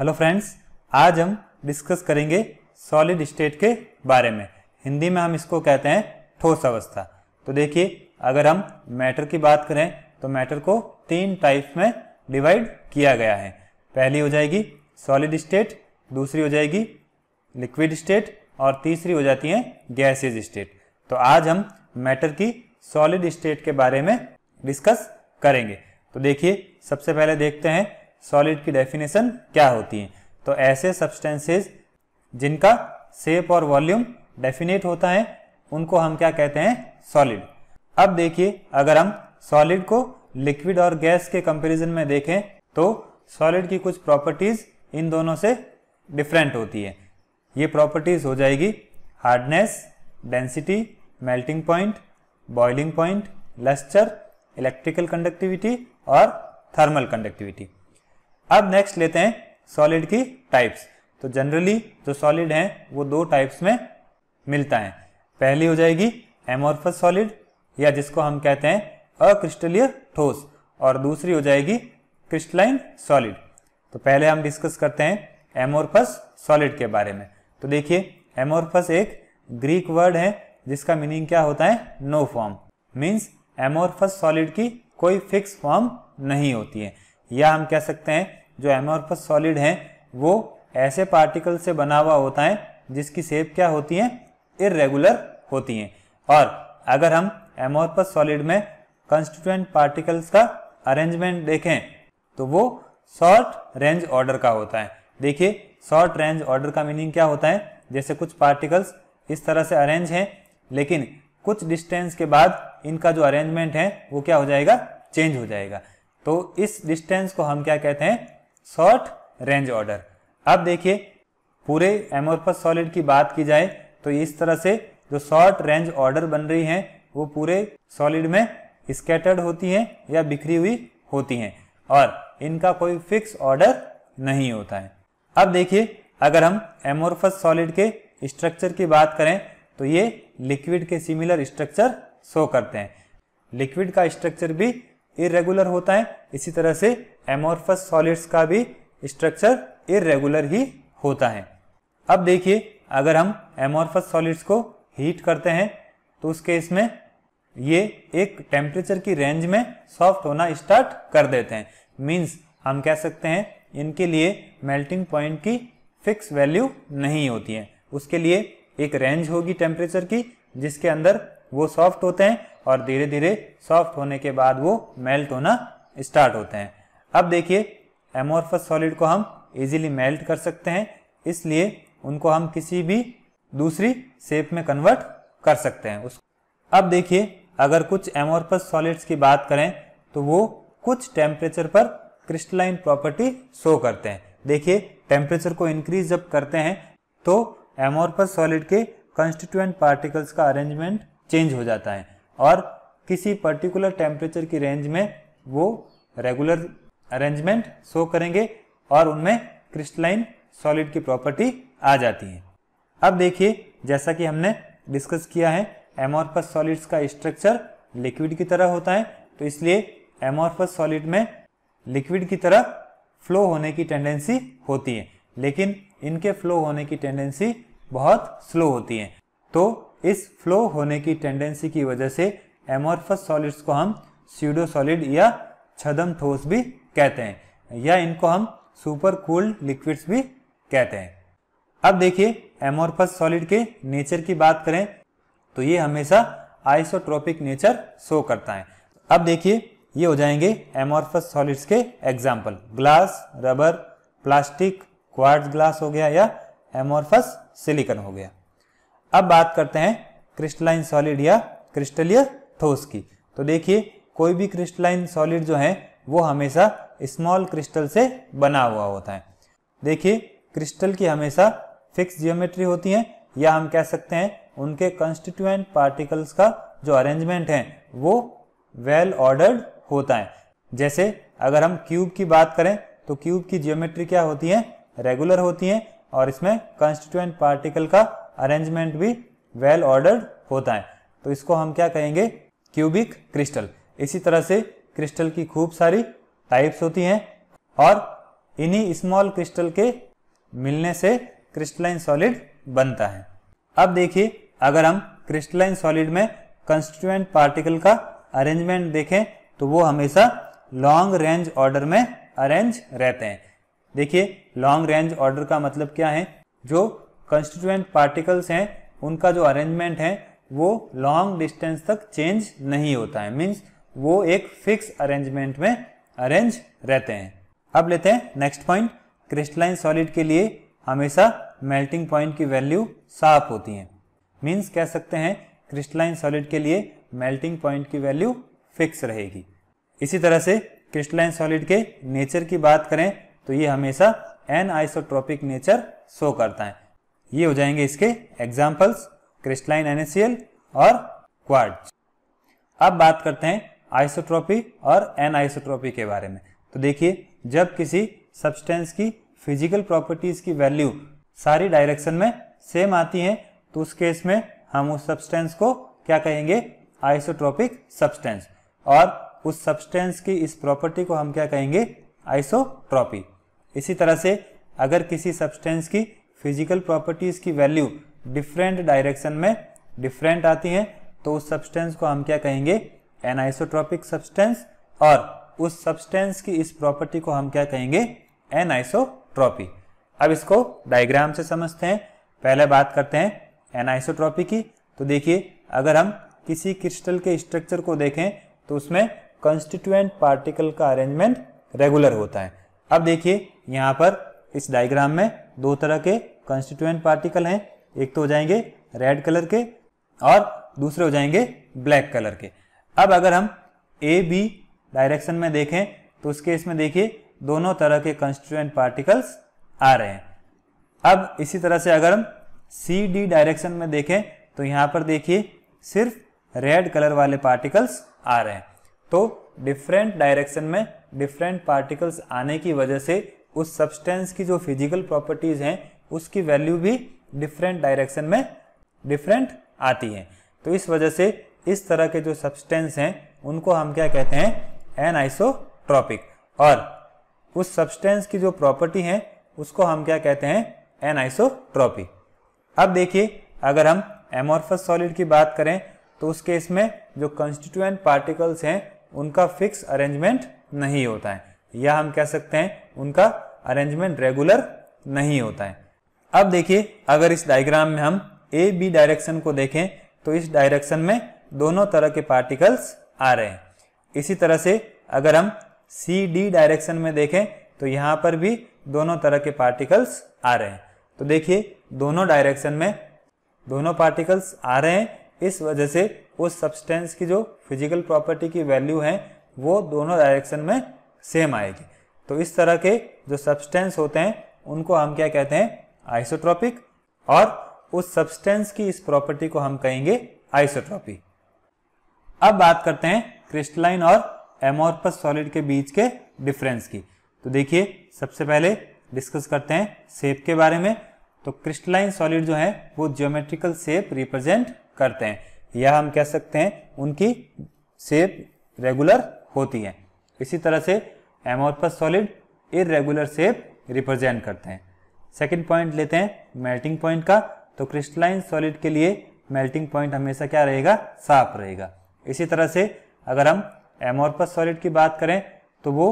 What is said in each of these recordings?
hello friends आज हम discuss करेंगे सॉलिड स्टेट के बारे में हिंदी में हम इसको कहते हैं ठोस अवस्था तो देखिए अगर हम मैटर की बात करें तो मैटर को तीन टाइप में डिवाइड किया गया है पहली हो जाएगी सॉलिड स्टेट दूसरी हो जाएगी लिक्विड स्टेट और तीसरी हो जाती है गैसेज स्टेट तो आज हम मैटर की सॉलिड स्टेट के बारे में डिस्कस करेंगे तो देखिए सबसे पहले देखते हैं सॉलिड की डेफिनेशन क्या होती है तो ऐसे सब्सटेंसेस जिनका सेप और वॉल्यूम डेफिनेट होता है उनको हम क्या कहते हैं सॉलिड अब देखिए अगर हम सॉलिड को लिक्विड और गैस के कंपैरिजन में देखें तो सॉलिड की कुछ प्रॉपर्टीज इन दोनों से डिफरेंट होती है ये प्रॉपर्टीज हो जाएगी hardness density melting point boiling point lustre electrical conductivity और थर्मल कंडक्टिविटी अब नेक्स्ट लेते हैं सॉलिड की टाइप्स तो जनरली जो सॉलिड हैं वो दो टाइप्स में मिलता है पहली हो जाएगी एमोर्फस सॉलिड या जिसको हम कहते हैं अक्रिस्टलीय ठोस और दूसरी हो जाएगी क्रिस्टलाइन सॉलिड तो पहले हम डिस्कस करते हैं एमोर्फस सॉलिड के बारे में तो देखिए एमोर्फस एक ग्रीक वर्ड है जिसका मीनिंग क्या होता है no form means amorphous solid की कोई फिक्स फॉर्म नहीं होती है या हम कह सकते हैं जो एमोरफस सॉलिड हैं वो ऐसे पार्टिकल से बना हुआ होता है जिसकी सेप क्या होती है इरेगुलर होती हैं और अगर हम एमोर्फस सॉलिड में कंस्टिट्यूएंट पार्टिकल्स का अरेंजमेंट देखें तो वो शॉर्ट रेंज ऑर्डर का होता है देखिए शॉर्ट रेंज ऑर्डर का मीनिंग क्या होता है जैसे कुछ पार्टिकल्स इस तरह से अरेंज हैं लेकिन कुछ डिस्टेंस के बाद इनका जो अरेंजमेंट है वो क्या हो जाएगा चेंज हो जाएगा तो इस डिस्टेंस को हम क्या कहते हैं शॉर्ट रेंज ऑर्डर अब देखिए पूरे एमोरफस सॉलिड की बात की जाए तो इस तरह से जो शॉर्ट रेंज ऑर्डर बन रही हैं वो पूरे सॉलिड में स्कैटर्ड होती हैं या बिखरी हुई होती हैं और इनका कोई फिक्स ऑर्डर नहीं होता है अब देखिए अगर हम एमोरफस सॉलिड के स्ट्रक्चर की बात करें तो ये लिक्विड के सिमिलर स्ट्रक्चर शो करते हैं लिक्विड का स्ट्रक्चर भी इरेगुलर होता है इसी तरह से एमोरफस सॉलिड्स का भी स्ट्रक्चर इरेगुलर ही होता है अब देखिए अगर हम एमोरफस सॉलिड्स को हीट करते हैं तो केस में ये एक टेम्परेचर की रेंज में सॉफ्ट होना स्टार्ट कर देते हैं मीन्स हम कह सकते हैं इनके लिए मेल्टिंग पॉइंट की फिक्स वैल्यू नहीं होती है उसके लिए एक रेंज होगी टेम्परेचर की जिसके अंदर वो सॉफ्ट होते हैं और धीरे धीरे सॉफ्ट होने के बाद वो मेल्ट होना स्टार्ट होते हैं अब देखिए एमोर्फस सॉलिड को हम इजीली मेल्ट कर सकते हैं इसलिए उनको हम किसी भी दूसरी शेप में कन्वर्ट कर सकते हैं उस अब देखिए अगर कुछ एमोर्फस सॉलिड्स की बात करें तो वो कुछ टेम्परेचर पर क्रिस्टलाइन प्रॉपर्टी शो करते हैं देखिए टेम्परेचर को इंक्रीज जब करते हैं तो एमोर्फस सॉलिड के कंस्टिट्यूएंट पार्टिकल्स का अरेंजमेंट चेंज हो जाता है और किसी पर्टिकुलर टेम्परेचर की रेंज में वो रेगुलर अरेंजमेंट शो करेंगे और उनमें क्रिस्टलाइन सॉलिड की प्रॉपर्टी आ जाती है अब देखिए जैसा कि हमने डिस्कस किया है एमोर्फस सॉलिड्स का स्ट्रक्चर लिक्विड की तरह होता है तो इसलिए एमोर्फस सॉलिड में लिक्विड की तरह फ्लो होने की टेंडेंसी होती है लेकिन इनके फ्लो होने की टेंडेंसी बहुत स्लो होती है तो इस फ्लो होने की टेंडेंसी की वजह से एमोर्फस सॉलिड्स को हम सीडो सॉलिड या छदम ठोस भी कहते हैं या इनको हम सुपर कूल्ड लिक्विड्स भी कहते हैं अब देखिए एमोर्फस सॉलिड के नेचर की बात करें तो ये हमेशा आइसोट्रोपिक नेचर शो करता है अब देखिए ये हो जाएंगे एमोर्फस सॉलिड्स के example glass rubber plastic quartz glass हो गया या एमोर्फस सिलिकन हो गया अब बात करते हैं क्रिस्टलाइन सॉलिड या क्रिस्टलीय ठोस की तो देखिए कोई भी क्रिस्टलाइन सॉलिड जो है वो हमेशा स्मॉल क्रिस्टल से बना हुआ होता है देखिए क्रिस्टल की हमेशा फिक्स जियोमेट्री होती है या हम कह सकते हैं उनके कंस्टिट्यूएंट पार्टिकल्स का जो अरेंजमेंट है वो वेल well ऑर्डर्ड होता है जैसे अगर हम क्यूब की बात करें तो क्यूब की जियोमेट्री क्या होती है रेगुलर होती है और इसमें कंस्टिट्यूएंट पार्टिकल का अरेंजमेंट भी वेल ऑर्डर ऑर्डर्ड होता है तो इसको हम क्या कहेंगे क्यूबिक क्रिस्टल इसी तरह से क्रिस्टल की खूब सारी टाइप्स होती हैं और इन्हीं स्मॉल क्रिस्टल के मिलने से क्रिस्टलाइन सॉलिड बनता है अब देखिए अगर हम क्रिस्टलाइन सॉलिड में कंस्टिट्यूएंट पार्टिकल का अरेंजमेंट देखें तो वो हमेशा लॉन्ग रेंज ऑर्डर में अरेंज रहते हैं देखिए लॉन्ग रेंज ऑर्डर का मतलब क्या है जो कंस्टिट्यूएंट पार्टिकल्स हैं उनका जो अरेंजमेंट है वो लॉन्ग डिस्टेंस तक चेंज नहीं होता है मीन्स वो एक फिक्स अरेंजमेंट में अरेंज रहते हैं अब लेते हैं नेक्स्ट पॉइंट क्रिस्टलाइन सॉलिड के लिए हमेशा मेल्टिंग पॉइंट की वैल्यू साफ होती है मीन्स कह सकते हैं क्रिस्टलाइन सॉलिड के लिए मेल्टिंग पॉइंट की वैल्यू फिक्स रहेगी इसी तरह से क्रिस्टलाइन सॉलिड के नेचर की बात करें तो ये हमेशा एन आइसोट्रॉपिक नेचर शो करता है ये हो जाएंगे इसके एग्जाम्पल्स क्रिस्टलाइन एनएसएल और क्वार्ट्ज अब बात करते हैं आइसोट्रॉपी और एन आइसोट्रॉपी के बारे में तो देखिए जब किसी सब्सटेंस की फिजिकल प्रॉपर्टीज की वैल्यू सारी डायरेक्शन में सेम आती है तो उस केस में हम उस सब्सटेंस को क्या कहेंगे आइसोट्रॉपिक सब्सटेंस और उस सब्सटेंस की इस प्रॉपर्टी को हम क्या कहेंगे आइसोट्रॉपी इसी तरह से अगर किसी सब्सटेंस की फिजिकल प्रॉपर्टीज की वैल्यू डिफरेंट डायरेक्शन में डिफरेंट आती है तो उस सब्सटेंस को हम क्या कहेंगे एनाइसोट्रॉपिक सब्सटेंस और उस सब्सटेंस की इस प्रॉपर्टी को हम क्या कहेंगे एनाइसोट्रॉपी अब इसको डायग्राम से समझते हैं पहले बात करते हैं एनाइसोट्रॉपी की तो देखिए अगर हम किसी क्रिस्टल के स्ट्रक्चर को देखें तो उसमें कंस्टिट्यूएंट पार्टिकल का अरेंजमेंट रेगुलर होता है अब देखिए यहाँ पर इस डायग्राम में दो तरह के कंस्टिट्यूएंट पार्टिकल हैं एक तो हो जाएंगे रेड कलर के और दूसरे हो जाएंगे ब्लैक कलर के अब अगर हम ए बी डायरेक्शन में देखें तो उस केस में देखिए दोनों तरह के कंस्टिट्यूएंट पार्टिकल्स आ रहे हैं अब इसी तरह से अगर हम सी डी डायरेक्शन में देखें तो यहाँ पर देखिए सिर्फ रेड कलर वाले पार्टिकल्स आ रहे हैं तो डिफरेंट डायरेक्शन में डिफरेंट पार्टिकल्स आने की वजह से उस सब्सटेंस की जो फिजिकल प्रॉपर्टीज हैं उसकी वैल्यू भी डिफरेंट डायरेक्शन में डिफरेंट आती है तो इस वजह से इस तरह के जो सब्सटेंस हैं उनको हम क्या कहते हैं एन आइसोट्रॉपिक और उस सब्सटेंस की जो प्रॉपर्टी है उसको हम क्या कहते हैं एन आइसोट्रॉपी अब देखिए अगर हम एमोर्फस सॉलिड की बात करें तो उसके इसमें जो कंस्टिट्यूएंट पार्टिकल्स हैं उनका फिक्स अरेंजमेंट नहीं होता है या हम कह सकते हैं उनका अरेंजमेंट रेगुलर नहीं होता है अब देखिए अगर इस डायग्राम में हम ए बी डायरेक्शन को देखें तो इस डायरेक्शन में दोनों तरह के पार्टिकल्स आ रहे हैं इसी तरह से अगर हम सी डी डायरेक्शन में देखें तो यहाँ पर भी दोनों तरह के पार्टिकल्स आ रहे हैं तो देखिए दोनों डायरेक्शन में दोनों पार्टिकल्स आ रहे हैं इस वजह से उस सब्सटेंस की जो फिजिकल प्रॉपर्टी की वैल्यू है वो दोनों डायरेक्शन में सेम आएगी तो इस तरह के जो सब्सटेंस होते हैं उनको हम क्या कहते हैं आइसोट्रॉपिक और उस सब्सटेंस की इस प्रॉपर्टी को हम कहेंगे आइसोट्रॉपी अब बात करते हैं क्रिस्टलाइन और एमोरपस सॉलिड के बीच के डिफरेंस की तो देखिए सबसे पहले डिस्कस करते हैं सेप के बारे में तो क्रिस्टलाइन सॉलिड जो है वो ज्योमेट्रिकल सेप रिप्रेजेंट करते हैं या हम कह सकते हैं उनकी सेप रेगुलर होती है इसी तरह से amorphous solid irregular shape represent करते हैं सेकेंड पॉइंट लेते हैं मेल्टिंग पॉइंट का तो क्रिस्टलाइन सॉलिड के लिए मेल्टिंग पॉइंट हमेशा क्या रहेगा साफ रहेगा इसी तरह से अगर हम एमोरपस सॉलिड की बात करें तो वो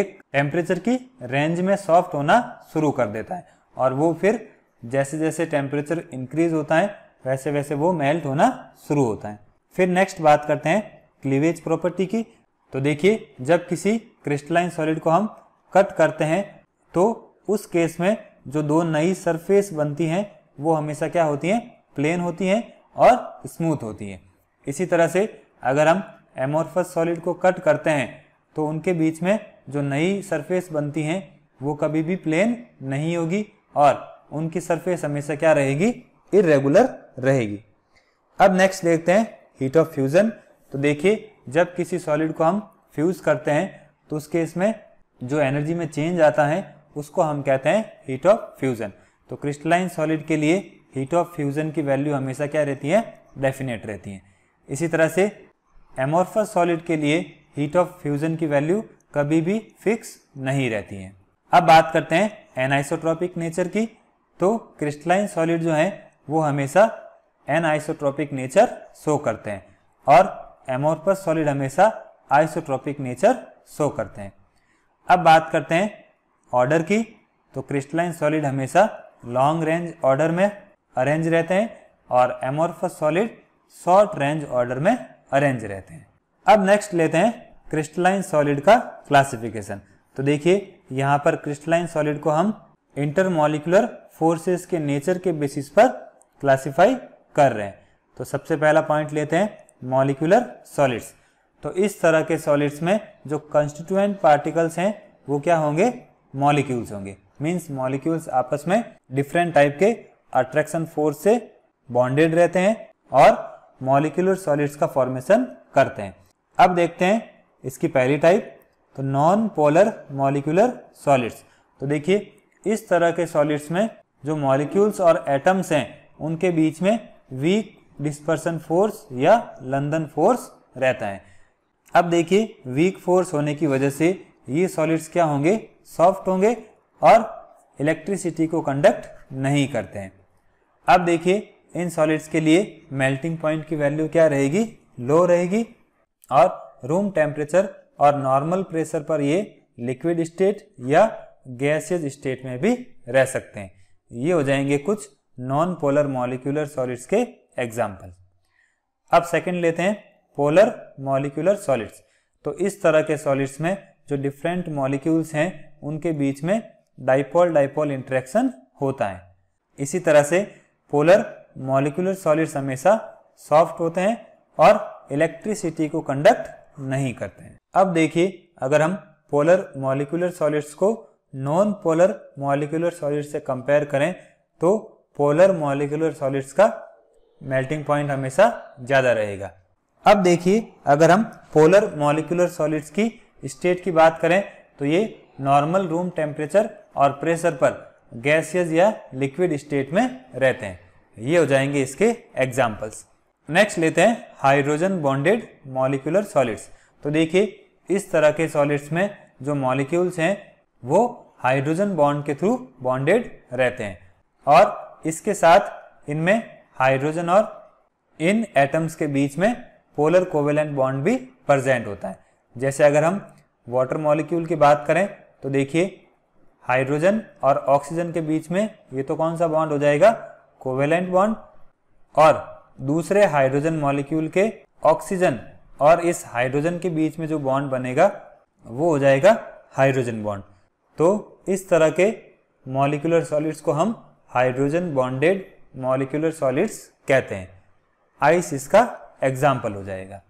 एक टेम्परेचर की रेंज में सॉफ्ट होना शुरू कर देता है और वो फिर जैसे जैसे टेम्परेचर इंक्रीज होता है वैसे वैसे वो मेल्ट होना शुरू होता है फिर नेक्स्ट बात करते हैं क्लीवेज प्रॉपर्टी की तो देखिए जब किसी क्रिस्टलाइन सॉलिड को हम कट करते हैं तो उस केस में जो दो नई सरफेस बनती हैं वो हमेशा क्या होती हैं प्लेन होती हैं और स्मूथ होती हैं इसी तरह से अगर हम एमोरफस सॉलिड को कट करते हैं तो उनके बीच में जो नई सरफेस बनती हैं वो कभी भी प्लेन नहीं होगी और उनकी सरफेस हमेशा क्या रहेगी इरेगुलर रहेगी अब नेक्स्ट देखते हैं हीट ऑफ फ्यूज़न तो देखिए जब किसी सॉलिड को हम फ्यूज़ करते हैं तो उस केस में जो एनर्जी में चेंज आता है उसको हम कहते हैं हीट ऑफ फ्यूजन तो क्रिस्टलाइन सॉलिड के लिए हीट ऑफ फ्यूजन की वैल्यू हमेशा क्या रहती है डेफिनेट रहती है इसी तरह से एमोर्फस सॉलिड के लिए हीट ऑफ फ्यूजन की वैल्यू कभी भी फिक्स नहीं रहती है अब बात करते हैं एनाइसोट्रॉपिक नेचर की तो क्रिस्टलाइन सॉलिड जो है वो हमेशा एनाइसोट्रॉपिक नेचर शो करते हैं और एमोर्फस सॉलिड हमेशा आइसोट्रॉपिक नेचर शो करते हैं अब बात करते हैं ऑर्डर की तो क्रिस्टलाइन सॉलिड हमेशा लॉन्ग रेंज ऑर्डर में अरेंज रहते हैं और amorphous solid short range order में अरेंज रहते हैं अब नेक्स्ट लेते हैं क्रिस्टलाइन सॉलिड का क्लासिफिकेशन तो देखिए यहाँ पर क्रिस्टलाइन सॉलिड को हम इंटरमोलिकुलर फोर्सेस के नेचर के बेसिस पर क्लासिफाई कर रहे हैं तो सबसे पहला पॉइंट लेते हैं मॉलिकुलर सॉलिड्स तो इस तरह के सॉलिड्स में जो कंस्टिट्यूएंट पार्टिकल्स हैं वो क्या होंगे मॉलिक्यूल्स होंगे मीन्स मॉलिक्यूल्स आपस में डिफरेंट टाइप के अट्रैक्शन फोर्स से बॉन्डेड रहते हैं और मॉलिक्यूलर सॉलिड्स का फॉर्मेशन करते हैं अब देखते हैं इसकी पहली टाइप तो नॉन पोलर मॉलिक्यूलर सॉलिड्स तो देखिए इस तरह के सॉलिड्स में जो मॉलिक्यूल्स और एटम्स हैं उनके बीच में वीक डिस्पर्सन फोर्स या लंदन फोर्स रहता है अब देखिए वीक फोर्स होने की वजह से ये सॉलिड्स क्या होंगे सॉफ्ट होंगे और इलेक्ट्रिसिटी को कंडक्ट नहीं करते हैं अब देखिए इन सॉलिड्स के लिए मेल्टिंग पॉइंट की वैल्यू क्या रहेगी लो रहेगी और रूम टेम्परेचर और नॉर्मल प्रेशर पर ये लिक्विड स्टेट या गैसियस स्टेट में भी रह सकते हैं ये हो जाएंगे कुछ नॉन पोलर मॉलिक्यूलर सॉलिड्स के एग्जाम्पल अब सेकंड लेते हैं पोलर मॉलिक्यूलर सॉलिड्स तो इस तरह के सॉलिड्स में जो डिफरेंट मॉलिक्यूल्स हैं उनके बीच में डाइपोल डाइपोल इंट्रैक्शन होता है इसी तरह से पोलर मॉलिक्यूलर सॉलिड्स हमेशा सॉफ्ट होते हैं और इलेक्ट्रिसिटी को कंडक्ट नहीं करते हैं अब देखिए अगर हम पोलर मॉलिक्यूलर सॉलिड्स को नॉन पोलर मॉलिक्यूलर सॉलिड से कंपेयर करें तो पोलर मॉलिक्यूलर सॉलिड्स का मेल्टिंग पॉइंट हमेशा ज़्यादा रहेगा अब देखिए अगर हम पोलर मॉलिकुलर सॉलिड्स की स्टेट की बात करें तो ये नॉर्मल रूम टेम्परेचर और प्रेशर पर गैसियस या लिक्विड स्टेट में रहते हैं ये हो जाएंगे इसके एग्जाम्पल्स नेक्स्ट लेते हैं हाइड्रोजन बॉन्डेड मॉलिकुलर सॉलिड्स तो देखिए इस तरह के सॉलिड्स में जो मॉलिक्यूल्स हैं वो हाइड्रोजन बॉन्ड के थ्रू बॉन्डेड रहते हैं और इसके साथ इनमें हाइड्रोजन और इन एटम्स के बीच में पोलर कोवेलेंट बॉन्ड भी प्रजेंट होता है जैसे अगर हम वाटर मॉलिक्यूल की बात करें तो देखिए हाइड्रोजन और ऑक्सीजन के बीच में ये तो कौन सा बॉन्ड हो जाएगा कोवेलेंट बॉन्ड और दूसरे हाइड्रोजन मॉलिक्यूल के ऑक्सीजन और इस हाइड्रोजन के बीच में जो बॉन्ड बनेगा वो हो जाएगा हाइड्रोजन बॉन्ड तो इस तरह के मॉलिकुलर सॉलिड्स को हम हाइड्रोजन बॉन्डेड मॉलिकुलर सॉलिड्स कहते हैं आइस इसका एग्जाम्पल हो जाएगा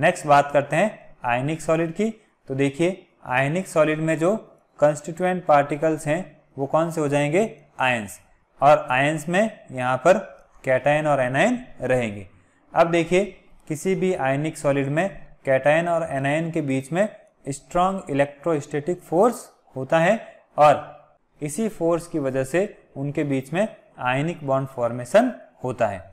नेक्स्ट बात करते हैं आयनिक सॉलिड की तो देखिए आयनिक सॉलिड में जो कंस्टिट्यूएंट पार्टिकल्स हैं वो कौन से हो जाएंगे आयंस और आयंस में यहाँ पर कैटायन और एनायन रहेंगे अब देखिए किसी भी आयनिक सॉलिड में कैटाइन और एनायन के बीच में स्ट्रांग इलेक्ट्रोस्टेटिक फोर्स होता है और इसी फोर्स की वजह से उनके बीच में आयनिक बॉन्ड फॉर्मेशन होता है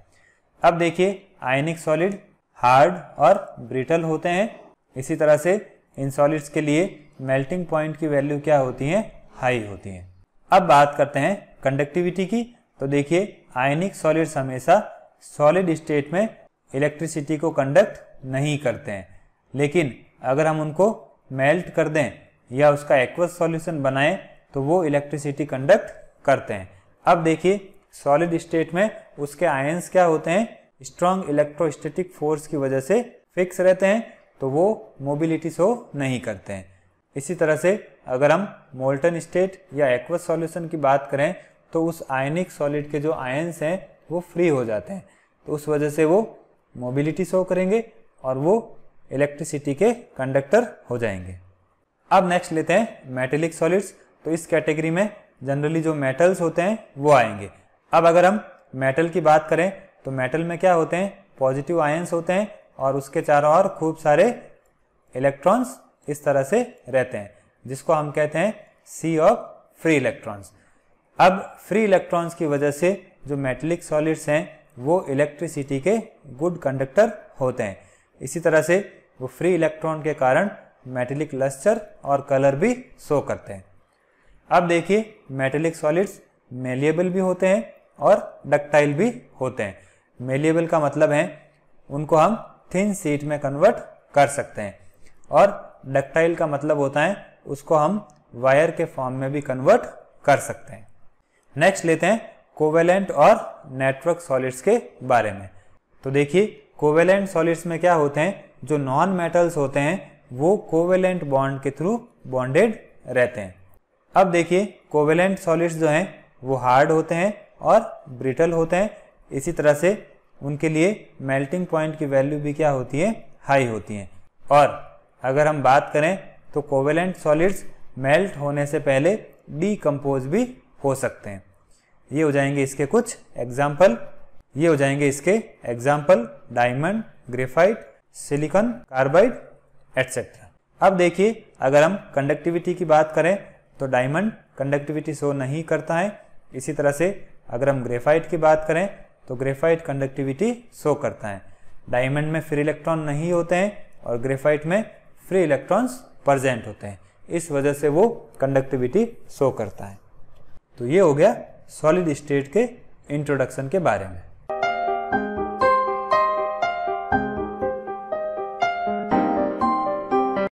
अब देखिए आयनिक सॉलिड हार्ड और ब्रिटल होते हैं इसी तरह से इन सॉलिड्स के लिए मेल्टिंग पॉइंट की वैल्यू क्या होती है हाई होती है अब बात करते हैं कंडक्टिविटी की तो देखिए आयनिक सॉलिड्स हमेशा सॉलिड स्टेट में इलेक्ट्रिसिटी को कंडक्ट नहीं करते हैं लेकिन अगर हम उनको मेल्ट कर दें या उसका एक्वस सॉल्यूशन बनाएं तो वो इलेक्ट्रिसिटी कंडक्ट करते हैं अब देखिए सॉलिड स्टेट में उसके आयंस क्या होते हैं स्ट्रांग इलेक्ट्रोस्टेटिक फोर्स की वजह से फिक्स रहते हैं तो वो मोबिलिटी शो नहीं करते हैं इसी तरह से अगर हम मोल्टन स्टेट या एक्वस सॉल्यूशन की बात करें तो उस आयनिक सॉलिड के जो आयंस हैं वो फ्री हो जाते हैं तो उस वजह से वो मोबिलिटी शो करेंगे और वो इलेक्ट्रिसिटी के कंडक्टर हो जाएंगे अब नेक्स्ट लेते हैं मेटेलिक सॉलिड्स तो इस कैटेगरी में जनरली जो मेटल्स होते हैं वो आएंगे अब अगर हम मेटल की बात करें तो मेटल में क्या होते हैं पॉजिटिव आयंस होते हैं और उसके चारों ओर खूब सारे इलेक्ट्रॉन्स इस तरह से रहते हैं जिसको हम कहते हैं सी ऑफ फ्री इलेक्ट्रॉन्स अब फ्री इलेक्ट्रॉन्स की वजह से जो मेटलिक सॉलिड्स हैं वो इलेक्ट्रिसिटी के गुड कंडक्टर होते हैं इसी तरह से वो फ्री इलेक्ट्रॉन के कारण मेटलिक लस्चर और कलर भी शो करते हैं अब देखिए मेटलिक सॉलिड्स मेलिएबल भी होते हैं और डक्टाइल भी होते हैं मेलिएबल का मतलब है उनको हम थिन सीट में कन्वर्ट कर सकते हैं और डक्टाइल का मतलब होता है उसको हम वायर के फॉर्म में भी कन्वर्ट कर सकते हैं नेक्स्ट लेते हैं कोवेलेंट और नेटवर्क सॉलिड्स के बारे में तो देखिए कोवेलेंट सॉलिड्स में क्या होते हैं जो नॉन मेटल्स होते हैं वो कोवेलेंट बॉन्ड के थ्रू बॉन्डेड रहते हैं अब देखिए कोवेलेंट सॉलिड्स जो हैं वो हार्ड होते हैं और ब्रिटल होते हैं इसी तरह से उनके लिए मेल्टिंग पॉइंट की वैल्यू भी क्या होती है हाई होती हैं और अगर हम बात करें तो कोवेलेंट सॉलिड्स मेल्ट होने से पहले डीकम्पोज भी हो सकते हैं ये हो जाएंगे इसके कुछ एग्जाम्पल ये हो जाएंगे इसके example diamond graphite silicon carbide etcetera अब देखिए अगर हम कंडक्टिविटी की बात करें तो डायमंड कंडक्टिविटी शो नहीं करता है इसी तरह से अगर हम ग्रेफाइट की बात करें तो ग्रेफाइट कंडक्टिविटी शो करता है डायमंड में फ्री इलेक्ट्रॉन नहीं होते हैं और ग्रेफाइट में फ्री इलेक्ट्रॉन्स प्रजेंट होते हैं इस वजह से वो कंडक्टिविटी शो करता है तो ये हो गया सॉलिड स्टेट के इंट्रोडक्शन के बारे में